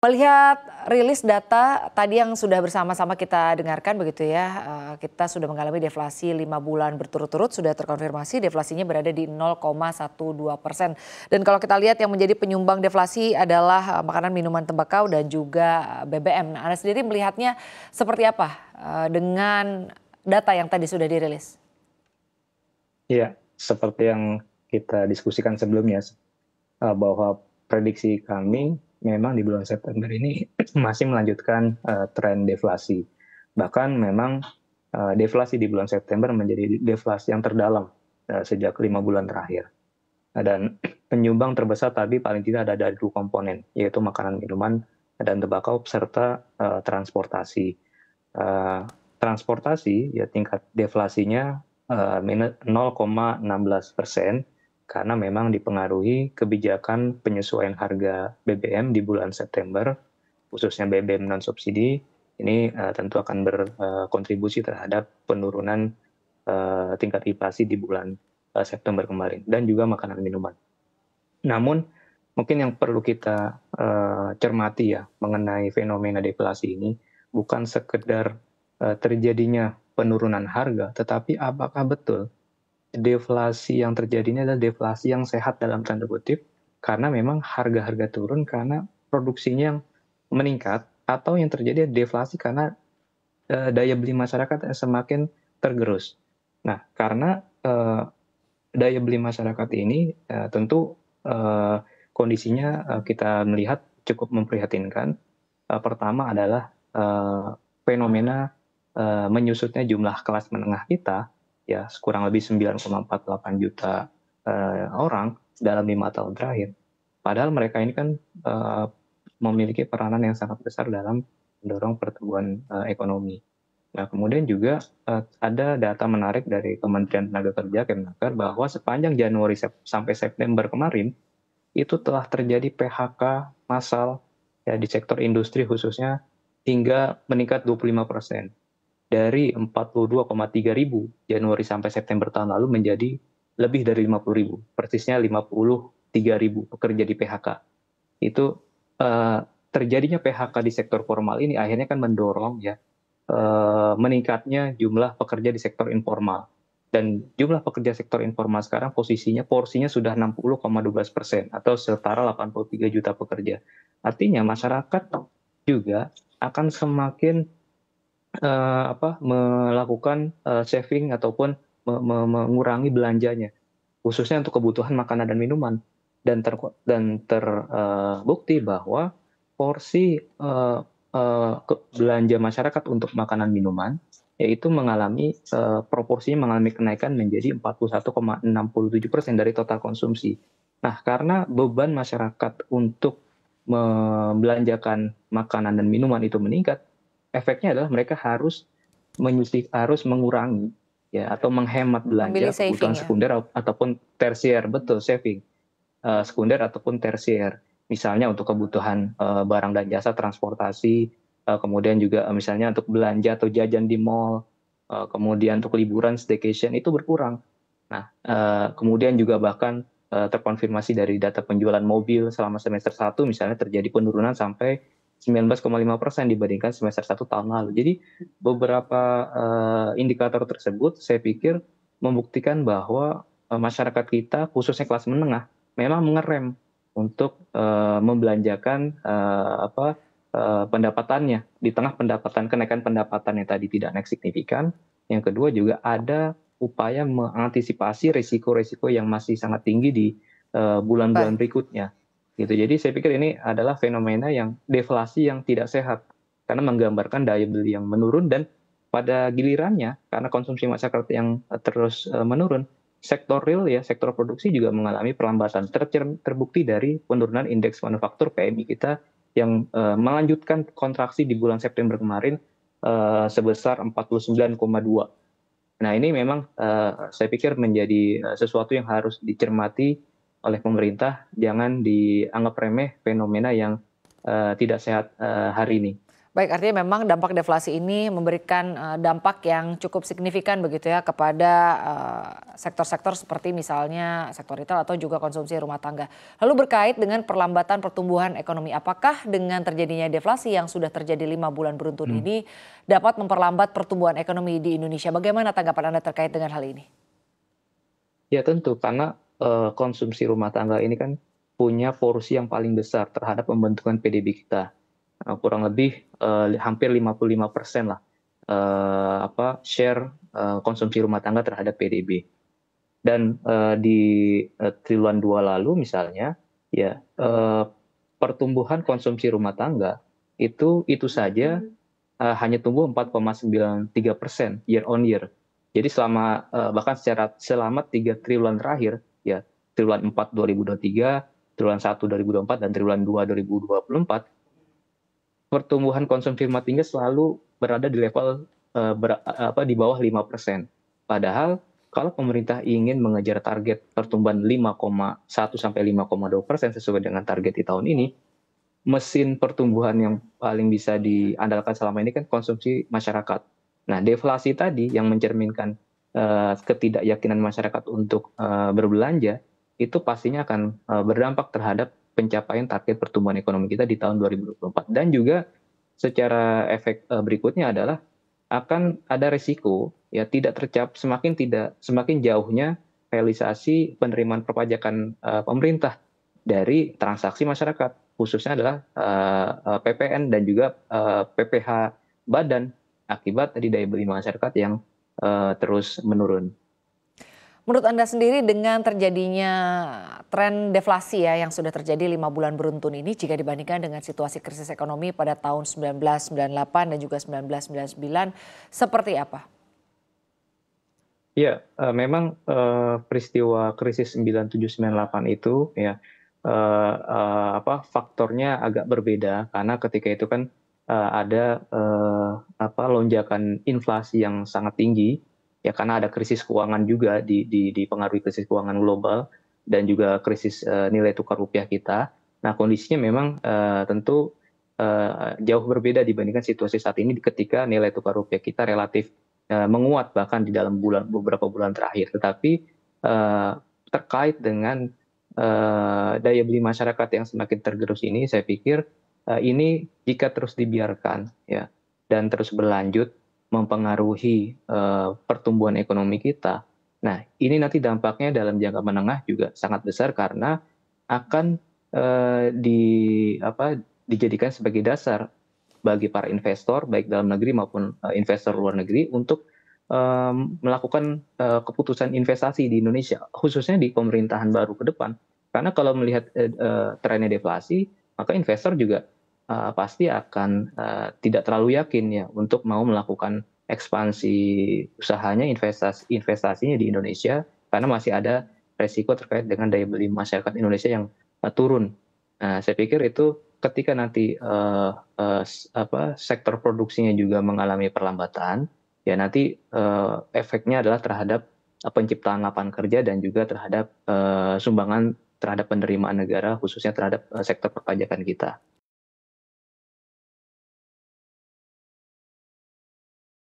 Melihat rilis data tadi yang sudah bersama-sama kita dengarkan begitu ya, eh, kita sudah mengalami deflasi lima bulan berturut-turut sudah terkonfirmasi deflasinya berada di 0,12 persen. Dan kalau kita lihat yang menjadi penyumbang deflasi adalah eh, makanan, minuman, tembakau dan juga eh, BBM. Nah, Anda sendiri melihatnya seperti apa dengan data yang tadi sudah dirilis? Iya, seperti yang kita diskusikan sebelumnya bahwa prediksi kami memang di bulan September ini masih melanjutkan uh, tren deflasi. Bahkan memang uh, deflasi di bulan September menjadi deflasi yang terdalam uh, sejak lima bulan terakhir. Nah, dan penyumbang terbesar tapi paling tidak ada dari dua komponen, yaitu makanan minuman dan tembakau serta uh, transportasi. Uh, transportasi ya tingkat deflasinya uh, 0,16 persen karena memang dipengaruhi kebijakan penyesuaian harga BBM di bulan September, khususnya BBM non-subsidi, ini uh, tentu akan berkontribusi eh, uh, terhadap penurunan uh, tingkat inflasi di bulan uh, September kemarin, dan juga makanan minuman. Namun, mungkin yang perlu kita uh, cermati ya mengenai fenomena deflasi ini, bukan sekedar uh, terjadinya penurunan harga, tetapi apakah betul deflasi yang terjadi ini adalah deflasi yang sehat dalam tanda kutip karena memang harga-harga turun karena produksinya yang meningkat atau yang terjadi deflasi karena e, daya beli masyarakat semakin tergerus. Nah, karena e, daya beli masyarakat ini e, tentu e, kondisinya e, kita melihat cukup memprihatinkan. E, pertama adalah e, fenomena e, menyusutnya jumlah kelas menengah kita ya kurang lebih 9,48 juta uh, orang dalam lima tahun terakhir. Padahal mereka ini kan uh, memiliki peranan yang sangat besar dalam mendorong pertumbuhan uh, ekonomi. Nah, kemudian juga uh, ada data menarik dari Kementerian Tenaga Kerja Kemenaker bahwa sepanjang Januari sep sampai September kemarin itu telah terjadi PHK massal ya di sektor industri khususnya hingga meningkat 25 persen dari 42,3 ribu Januari sampai September tahun lalu menjadi lebih dari 50 ribu, persisnya 53 ribu pekerja di PHK. Itu eh, terjadinya PHK di sektor formal ini akhirnya kan mendorong ya eh, meningkatnya jumlah pekerja di sektor informal. Dan jumlah pekerja sektor informal sekarang posisinya porsinya sudah 60,12 persen atau setara 83 juta pekerja. Artinya masyarakat juga akan semakin uh, apa melakukan uh, saving ataupun me me mengurangi belanjanya khususnya untuk kebutuhan makanan dan minuman dan ter dan terbukti eh, uh, bahwa porsi uh, uh, belanja masyarakat untuk makanan minuman yaitu mengalami uh, proporsinya mengalami kenaikan menjadi 41,67 persen dari total konsumsi. Nah, karena beban masyarakat untuk membelanjakan makanan dan minuman itu meningkat, efeknya adalah mereka harus menyusih harus mengurangi ya atau menghemat belanja kebutuhan ya. sekunder ataupun tersier betul saving uh, sekunder ataupun tersier misalnya untuk kebutuhan uh, barang dan jasa transportasi uh, kemudian juga uh, misalnya untuk belanja atau jajan di mall uh, kemudian untuk liburan staycation itu berkurang nah uh, kemudian juga bahkan uh, terkonfirmasi dari data penjualan mobil selama semester satu misalnya terjadi penurunan sampai 19,5 persen dibandingkan semester 1 tahun lalu. Jadi beberapa uh, indikator tersebut saya pikir membuktikan bahwa uh, masyarakat kita khususnya kelas menengah memang mengerem untuk uh, membelanjakan uh, apa uh, pendapatannya di tengah pendapatan kenaikan pendapatan yang tadi tidak naik signifikan. Yang kedua juga ada upaya mengantisipasi risiko-risiko yang masih sangat tinggi di bulan-bulan uh, bulan -bulan berikutnya gitu. Jadi saya pikir ini adalah fenomena yang deflasi yang tidak sehat karena menggambarkan daya beli yang menurun dan pada gilirannya karena konsumsi masyarakat yang terus e, menurun, sektor real ya, sektor produksi juga mengalami perlambatan ter terbukti dari penurunan indeks manufaktur PMI kita yang uh, melanjutkan kontraksi di bulan September kemarin uh, sebesar 49,2. Nah, ini memang uh, saya pikir menjadi sesuatu yang harus dicermati oleh pemerintah jangan dianggap remeh fenomena yang uh, tidak sehat uh, hari ini. Baik, artinya memang dampak deflasi ini memberikan uh, dampak yang cukup signifikan begitu ya kepada sektor-sektor uh, seperti misalnya sektor retail atau juga konsumsi rumah tangga. Lalu berkait dengan perlambatan pertumbuhan ekonomi, apakah dengan terjadinya deflasi yang sudah terjadi lima bulan beruntun hmm. ini dapat memperlambat pertumbuhan ekonomi di Indonesia? Bagaimana tanggapan Anda terkait dengan hal ini? Ya tentu, karena uh, konsumsi rumah tangga ini kan punya porsi yang paling besar terhadap pembentukan PDB kita. Uh, kurang lebih uh, hampir 55% lah uh, apa share uh, konsumsi rumah tangga terhadap PDB. Dan uh, di uh, triwulan dua lalu misalnya ya uh, pertumbuhan konsumsi rumah tangga itu itu saja uh, hanya tumbuh 4,93 persen year on year. Jadi selama uh, bahkan secara selama tiga triwulan terakhir ya triwulan 4 2023, triwulan 1 2024 dan triwulan 2 2024 pertumbuhan konsumsi rumah tangga selalu berada di level uh, ber, apa di bawah 5%. Padahal kalau pemerintah ingin mengejar target pertumbuhan 5,1 sampai 5,2 persen sesuai dengan target di tahun ini, mesin pertumbuhan yang paling bisa diandalkan selama ini kan konsumsi masyarakat. Nah, deflasi tadi yang mencerminkan Eh, ketidakyakinan masyarakat untuk eh, berbelanja itu pastinya akan eh, berdampak terhadap pencapaian target pertumbuhan ekonomi kita di tahun 2024 dan juga secara efek berikutnya adalah akan ada resiko ya tidak tercap semakin tidak semakin jauhnya realisasi penerimaan perpajakan pemerintah dari transaksi masyarakat khususnya adalah PPN dan juga PPH badan akibat tadi daya beli masyarakat yang uh, terus menurun. Menurut Anda sendiri dengan terjadinya tren deflasi ya yang sudah terjadi lima bulan beruntun ini jika dibandingkan dengan situasi krisis ekonomi pada tahun 1998 dan juga 1999 seperti apa? Ya, uh, memang uh, peristiwa krisis 9798 itu ya uh, uh, apa faktornya agak berbeda karena ketika itu kan uh, ada uh, apa lonjakan inflasi yang sangat tinggi ya karena ada krisis keuangan juga di di dipengaruhi krisis keuangan global dan juga krisis uh, nilai tukar rupiah kita. Nah, kondisinya memang uh, tentu uh, jauh berbeda dibandingkan situasi saat ini ketika nilai tukar rupiah kita relatif uh, menguat bahkan di dalam bulan beberapa bulan terakhir. Tetapi uh, terkait dengan uh, daya beli masyarakat yang semakin tergerus ini, saya pikir Eh, ini jika terus dibiarkan ya dan terus berlanjut mempengaruhi eh, pertumbuhan ekonomi kita. Nah, ini nanti dampaknya dalam jangka menengah juga sangat besar karena akan eh, di apa dijadikan sebagai dasar bagi para investor baik dalam negeri maupun investor luar negeri untuk melakukan keputusan investasi di Indonesia khususnya di pemerintahan baru ke depan karena kalau melihat uh, trennya deflasi maka investor juga uh, pasti akan uh, tidak terlalu yakin ya untuk mau melakukan ekspansi usahanya investasi investasinya di Indonesia karena masih ada resiko terkait dengan daya beli masyarakat Indonesia yang uh, turun. Nah, saya pikir itu ketika nanti uh, uh, apa sektor produksinya juga mengalami perlambatan, ya nanti uh, efeknya adalah terhadap penciptaan lapangan kerja dan juga terhadap uh, sumbangan terhadap penerimaan negara khususnya terhadap eh, sektor perpajakan kita